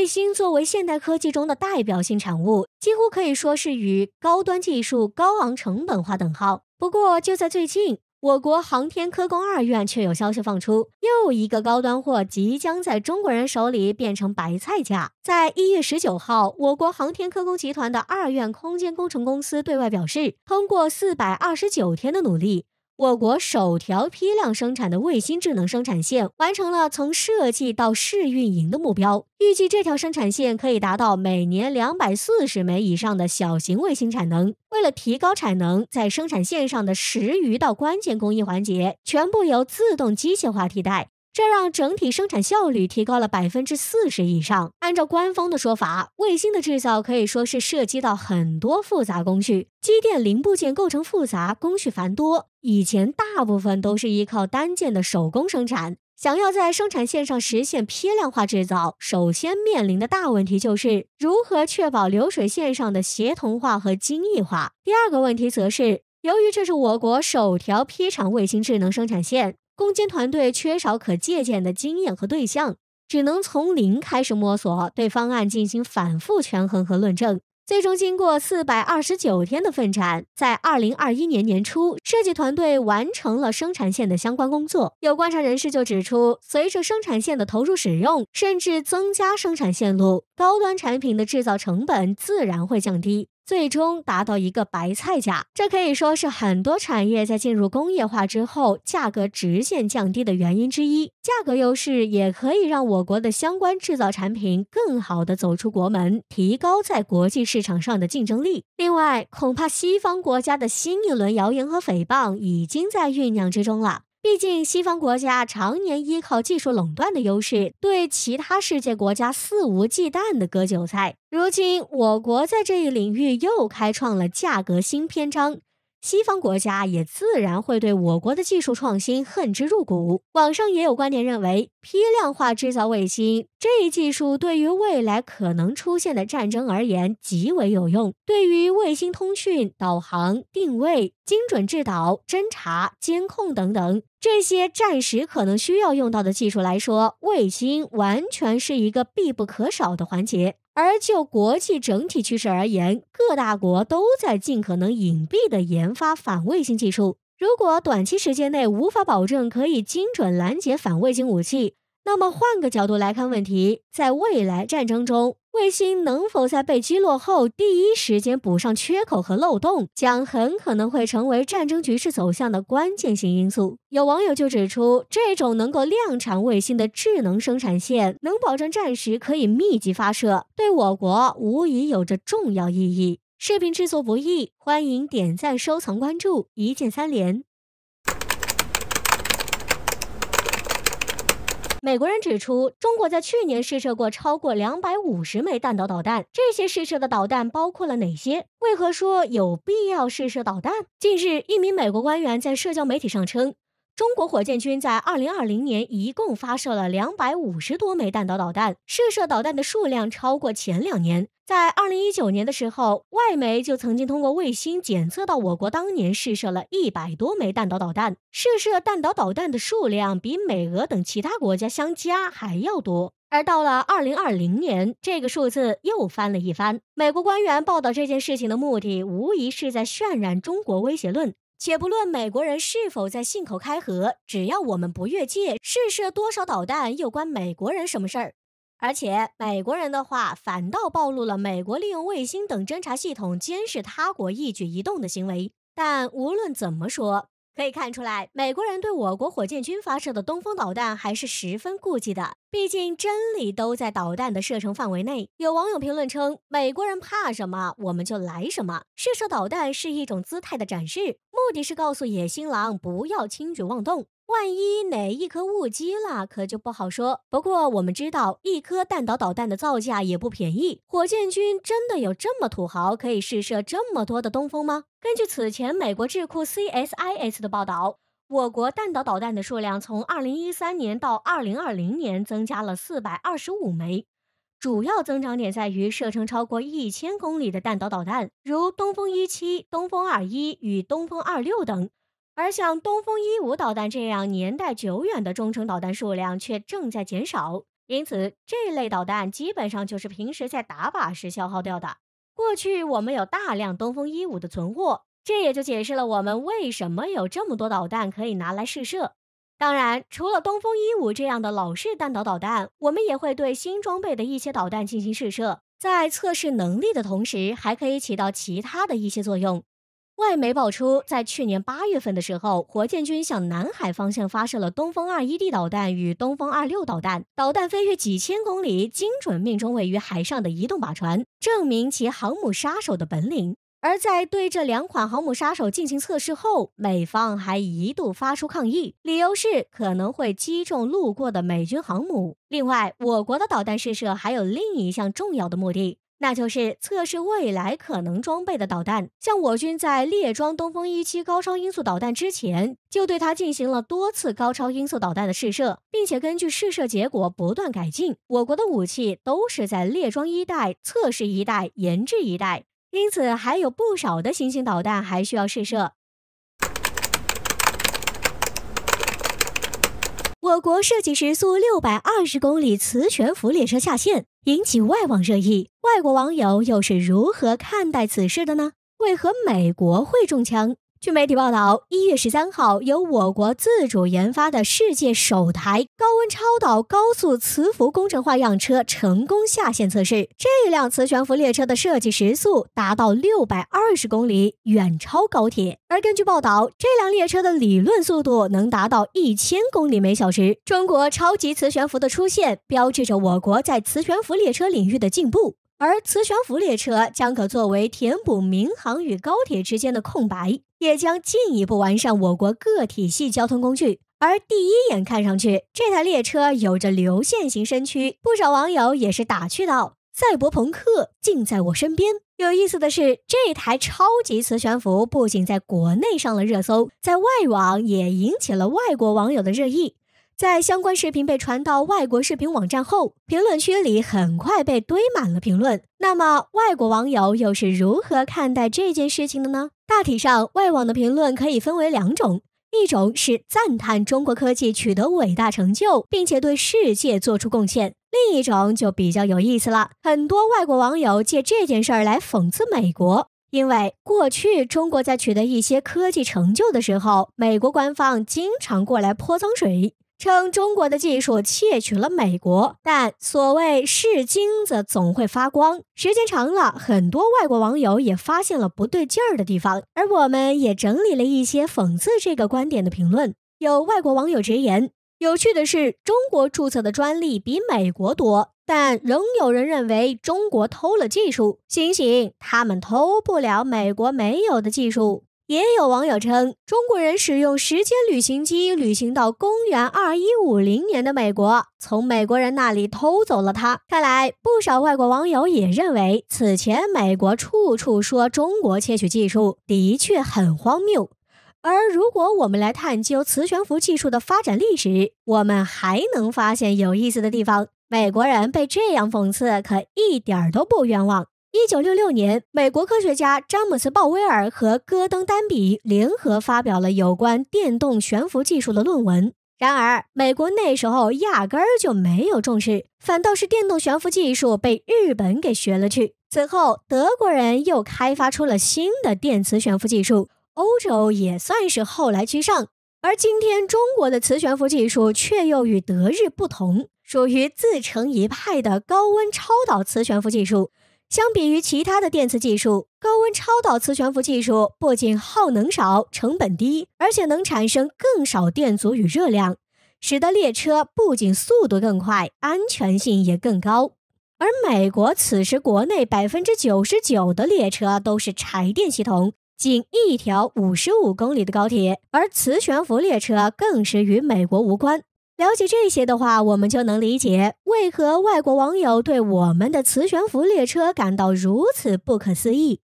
卫星作为现代科技中的代表性产物，几乎可以说是与高端技术、高昂成本划等号。不过，就在最近，我国航天科工二院却有消息放出，又一个高端货即将在中国人手里变成白菜价。在一月十九号，我国航天科工集团的二院空间工程公司对外表示，通过四百二十九天的努力。我国首条批量生产的卫星智能生产线完成了从设计到试运营的目标，预计这条生产线可以达到每年两百四十枚以上的小型卫星产能。为了提高产能，在生产线上的十余道关键工艺环节全部由自动机械化替代，这让整体生产效率提高了百分之四十以上。按照官方的说法，卫星的制造可以说是涉及到很多复杂工序，机电零部件构成复杂，工序繁多。以前大部分都是依靠单件的手工生产，想要在生产线上实现批量化制造，首先面临的大问题就是如何确保流水线上的协同化和精益化。第二个问题则是，由于这是我国首条批产卫星智能生产线，攻坚团队缺少可借鉴的经验和对象，只能从零开始摸索，对方案进行反复权衡和论证。最终经过四百二十九天的奋战，在二零二一年年初，设计团队完成了生产线的相关工作。有观察人士就指出，随着生产线的投入使用，甚至增加生产线路，高端产品的制造成本自然会降低。最终达到一个白菜价，这可以说是很多产业在进入工业化之后价格直线降低的原因之一。价格优势也可以让我国的相关制造产品更好的走出国门，提高在国际市场上的竞争力。另外，恐怕西方国家的新一轮谣言和诽谤已经在酝酿之中了。毕竟，西方国家常年依靠技术垄断的优势，对其他世界国家肆无忌惮地割韭菜。如今，我国在这一领域又开创了价格新篇章。西方国家也自然会对我国的技术创新恨之入骨。网上也有观点认为，批量化制造卫星这一技术对于未来可能出现的战争而言极为有用。对于卫星通讯、导航、定位、精准制导、侦察、监控等等这些战时可能需要用到的技术来说，卫星完全是一个必不可少的环节。而就国际整体趋势而言，各大国都在尽可能隐蔽的研发反卫星技术。如果短期时间内无法保证可以精准拦截反卫星武器，那么换个角度来看问题，在未来战争中。卫星能否在被击落后第一时间补上缺口和漏洞，将很可能会成为战争局势走向的关键性因素。有网友就指出，这种能够量产卫星的智能生产线，能保证战时可以密集发射，对我国无疑有着重要意义。视频制作不易，欢迎点赞、收藏、关注，一键三连。美国人指出，中国在去年试射过超过两百五十枚弹道导弹。这些试射的导弹包括了哪些？为何说有必要试射导弹？近日，一名美国官员在社交媒体上称。中国火箭军在二零二零年一共发射了两百五十多枚弹道导弹，试射导弹的数量超过前两年。在二零一九年的时候，外媒就曾经通过卫星检测到我国当年试射了一百多枚弹道导弹，试射弹道导弹的数量比美俄等其他国家相加还要多。而到了二零二零年，这个数字又翻了一番。美国官员报道这件事情的目的，无疑是在渲染中国威胁论。且不论美国人是否在信口开河，只要我们不越界，试射多少导弹又关美国人什么事儿？而且美国人的话反倒暴露了美国利用卫星等侦察系统监视他国一举一动的行为。但无论怎么说。可以看出来，美国人对我国火箭军发射的东风导弹还是十分顾忌的。毕竟真理都在导弹的射程范围内。有网友评论称：“美国人怕什么，我们就来什么。射射导弹是一种姿态的展示，目的是告诉野心狼不要轻举妄动。”万一哪一颗误击了，可就不好说。不过我们知道，一颗弹道导弹的造价也不便宜。火箭军真的有这么土豪，可以试射这么多的东风吗？根据此前美国智库 CSIS 的报道，我国弹道导弹的数量从2013年到2020年增加了425枚，主要增长点在于射程超过1000公里的弹道导弹，如东风一七、东风二一与东风二六等。而像东风一五导弹这样年代久远的中程导弹数量却正在减少，因此这类导弹基本上就是平时在打靶时消耗掉的。过去我们有大量东风一五的存货，这也就解释了我们为什么有这么多导弹可以拿来试射。当然，除了东风一五这样的老式弹道导弹，我们也会对新装备的一些导弹进行试射，在测试能力的同时，还可以起到其他的一些作用。外媒爆出，在去年八月份的时候，火箭军向南海方向发射了东风二一 D 导弹与东风二六导弹，导弹飞越几千公里，精准命中位于海上的移动靶船，证明其航母杀手的本领。而在对这两款航母杀手进行测试后，美方还一度发出抗议，理由是可能会击中路过的美军航母。另外，我国的导弹试射还有另一项重要的目的。那就是测试未来可能装备的导弹，像我军在列装东风一七高超音速导弹之前，就对它进行了多次高超音速导弹的试射，并且根据试射结果不断改进。我国的武器都是在列装一代、测试一代、研制一代，因此还有不少的新型导弹还需要试射。我国设计时速六百二十公里磁悬浮列车下线，引起外网热议。外国网友又是如何看待此事的呢？为何美国会中枪？据媒体报道，一月十三号，由我国自主研发的世界首台高温超导高速磁浮工程化样车成功下线测试。这辆磁悬浮列车的设计时速达到六百二十公里，远超高铁。而根据报道，这辆列车的理论速度能达到一千公里每小时。中国超级磁悬浮的出现，标志着我国在磁悬浮列车领域的进步。而磁悬浮列车将可作为填补民航与高铁之间的空白。也将进一步完善我国各体系交通工具。而第一眼看上去，这台列车有着流线型身躯，不少网友也是打趣道：“赛博朋克竟在我身边。”有意思的是，这台超级磁悬浮不仅在国内上了热搜，在外网也引起了外国网友的热议。在相关视频被传到外国视频网站后，评论区里很快被堆满了评论。那么，外国网友又是如何看待这件事情的呢？大体上，外网的评论可以分为两种：一种是赞叹中国科技取得伟大成就，并且对世界做出贡献；另一种就比较有意思了，很多外国网友借这件事儿来讽刺美国，因为过去中国在取得一些科技成就的时候，美国官方经常过来泼脏水。称中国的技术窃取了美国，但所谓是金子总会发光。时间长了，很多外国网友也发现了不对劲儿的地方，而我们也整理了一些讽刺这个观点的评论。有外国网友直言：“有趣的是，中国注册的专利比美国多，但仍有人认为中国偷了技术。醒醒，他们偷不了美国没有的技术。”也有网友称，中国人使用时间旅行机旅行到公元二一五零年的美国，从美国人那里偷走了它。看来不少外国网友也认为，此前美国处处说中国窃取技术，的确很荒谬。而如果我们来探究磁悬浮技术的发展历史，我们还能发现有意思的地方。美国人被这样讽刺，可一点儿都不冤枉。一九六六年，美国科学家詹姆斯·鲍威尔和戈登·丹比联合发表了有关电动悬浮技术的论文。然而，美国那时候压根儿就没有重视，反倒是电动悬浮技术被日本给学了去。此后，德国人又开发出了新的电磁悬浮技术，欧洲也算是后来居上。而今天，中国的磁悬浮技术却又与德日不同，属于自成一派的高温超导磁悬浮技术。相比于其他的电磁技术，高温超导磁悬浮技术不仅耗能少、成本低，而且能产生更少电阻与热量，使得列车不仅速度更快，安全性也更高。而美国此时国内百分之九十九的列车都是柴电系统，仅一条五十五公里的高铁，而磁悬浮列车更是与美国无关。了解这些的话，我们就能理解为何外国网友对我们的磁悬浮列车感到如此不可思议。